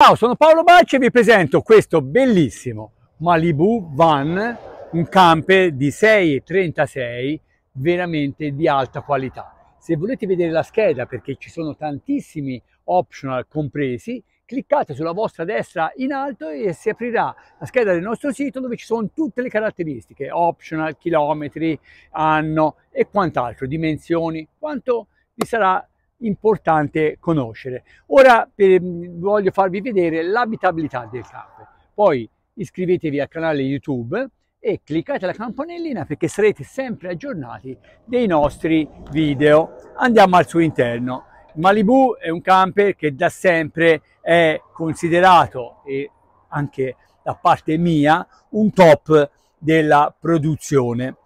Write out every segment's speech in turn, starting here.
Ciao, sono Paolo Balci e vi presento questo bellissimo Malibu Van, un camper di 6,36, veramente di alta qualità. Se volete vedere la scheda, perché ci sono tantissimi optional compresi, cliccate sulla vostra destra in alto e si aprirà la scheda del nostro sito dove ci sono tutte le caratteristiche, optional, chilometri, anno e quant'altro, dimensioni, quanto vi sarà importante conoscere. Ora per, mm, voglio farvi vedere l'abitabilità del campo. Poi iscrivetevi al canale YouTube e cliccate la campanellina perché sarete sempre aggiornati dei nostri video. Andiamo al suo interno. Malibu è un camper che da sempre è considerato e anche da parte mia un top della produzione.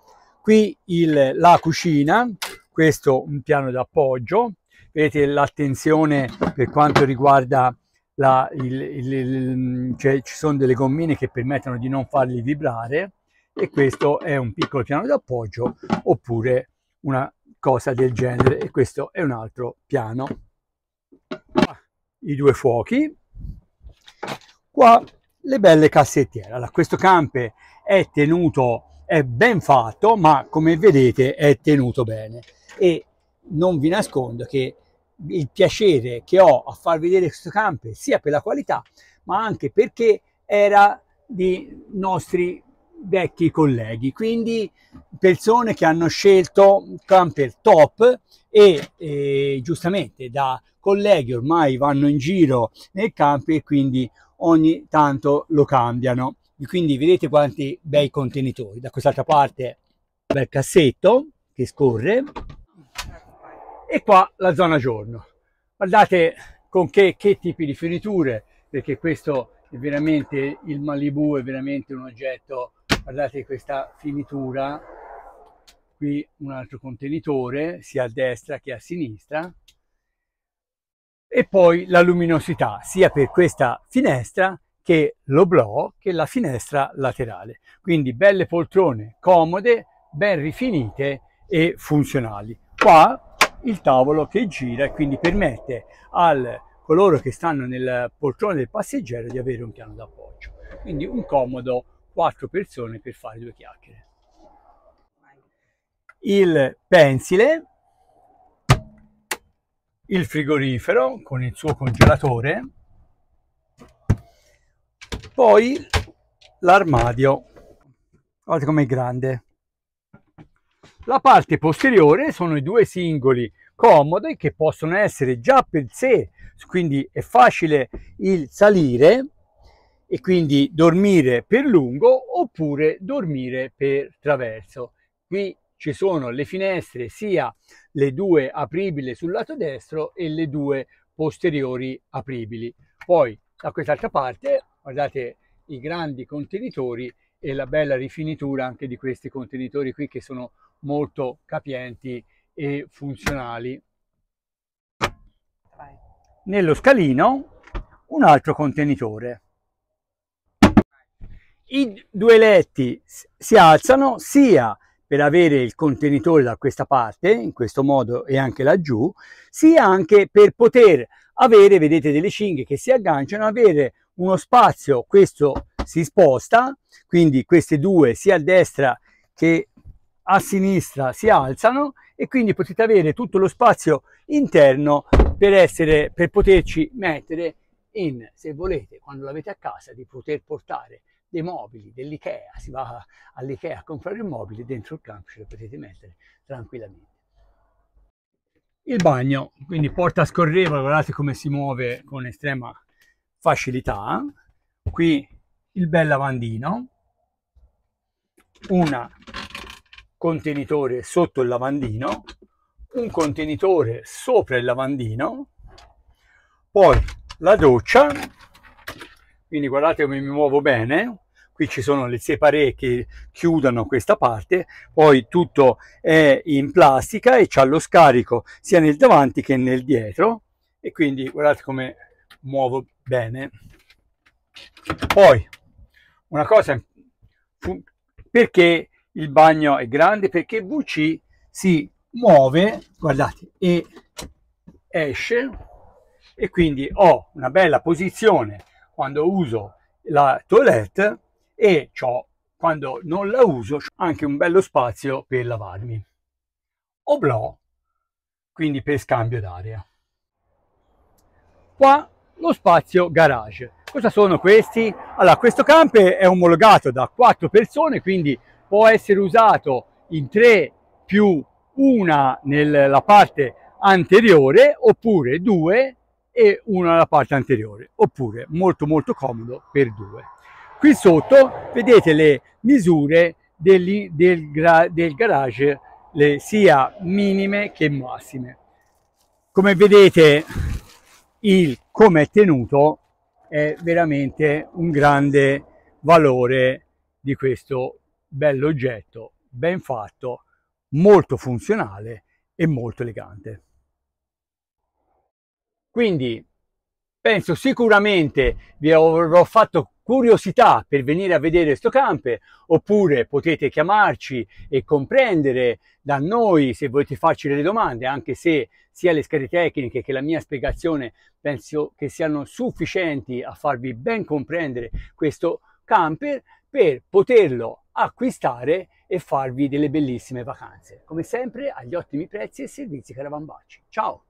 Qui il, la cucina, questo un piano d'appoggio, vedete l'attenzione per quanto riguarda la, il, il, il, cioè ci sono delle gommine che permettono di non farli vibrare e questo è un piccolo piano d'appoggio oppure una cosa del genere e questo è un altro piano i due fuochi qua le belle cassettiere allora questo campe è tenuto è ben fatto ma come vedete è tenuto bene e non vi nascondo che il piacere che ho a far vedere questo camper sia per la qualità ma anche perché era di nostri vecchi colleghi quindi persone che hanno scelto camper top e eh, giustamente da colleghi ormai vanno in giro nel camper e quindi ogni tanto lo cambiano quindi vedete quanti bei contenitori da quest'altra parte bel cassetto che scorre e qua la zona giorno. Guardate con che, che tipi di finiture, perché questo è veramente, il Malibu è veramente un oggetto, guardate questa finitura, qui un altro contenitore, sia a destra che a sinistra, e poi la luminosità, sia per questa finestra che l'oblò che la finestra laterale. Quindi belle poltrone, comode, ben rifinite e funzionali. Qua il tavolo che gira e quindi permette a coloro che stanno nel poltrone del passeggero di avere un piano d'appoggio. Quindi un comodo quattro persone per fare due chiacchiere. Il pensile, il frigorifero con il suo congelatore, poi l'armadio. Guardate com'è grande. La parte posteriore sono i due singoli comodi che possono essere già per sé, quindi è facile il salire e quindi dormire per lungo oppure dormire per traverso. Qui ci sono le finestre sia le due apribili sul lato destro e le due posteriori apribili. Poi da quest'altra parte guardate i grandi contenitori e la bella rifinitura anche di questi contenitori qui che sono molto capienti e funzionali. Nello scalino un altro contenitore. I due letti si alzano sia per avere il contenitore da questa parte, in questo modo e anche laggiù, sia anche per poter avere, vedete delle cinghie che si agganciano, avere uno spazio, questo si sposta, quindi queste due sia a destra che a sinistra si alzano e quindi potete avere tutto lo spazio interno per, essere, per poterci mettere in, se volete, quando l'avete a casa, di poter portare dei mobili dell'IKEA, si va all'IKEA a comprare il mobile, dentro il campo ce lo potete mettere tranquillamente. Il bagno, quindi porta scorrevole, guardate come si muove con estrema facilità. Qui il bel lavandino, una contenitore sotto il lavandino, un contenitore sopra il lavandino, poi la doccia, quindi guardate come mi muovo bene, qui ci sono le separé che chiudono questa parte, poi tutto è in plastica e c'è lo scarico sia nel davanti che nel dietro e quindi guardate come muovo bene. Poi una cosa perché il bagno è grande perché VC si muove, guardate, e esce e quindi ho una bella posizione quando uso la toilette e ciò quando non la uso, anche un bello spazio per lavarmi. Oblò, quindi per scambio d'aria. Qua lo spazio garage. Cosa sono questi? Allora, questo camper è omologato da quattro persone, quindi può essere usato in 3 più una nella parte anteriore oppure due e una nella parte anteriore oppure molto molto comodo per due Qui sotto vedete le misure degli, del, del, garage le, sia minime che massime. Come vedete il come è tenuto è veramente un grande valore di questo bell'oggetto, ben fatto, molto funzionale e molto elegante. Quindi penso sicuramente vi avrò fatto curiosità per venire a vedere sto camper oppure potete chiamarci e comprendere da noi se volete farci delle domande anche se sia le schede tecniche che la mia spiegazione penso che siano sufficienti a farvi ben comprendere questo camper per poterlo acquistare e farvi delle bellissime vacanze. Come sempre agli ottimi prezzi e servizi Caravan Baci. Ciao!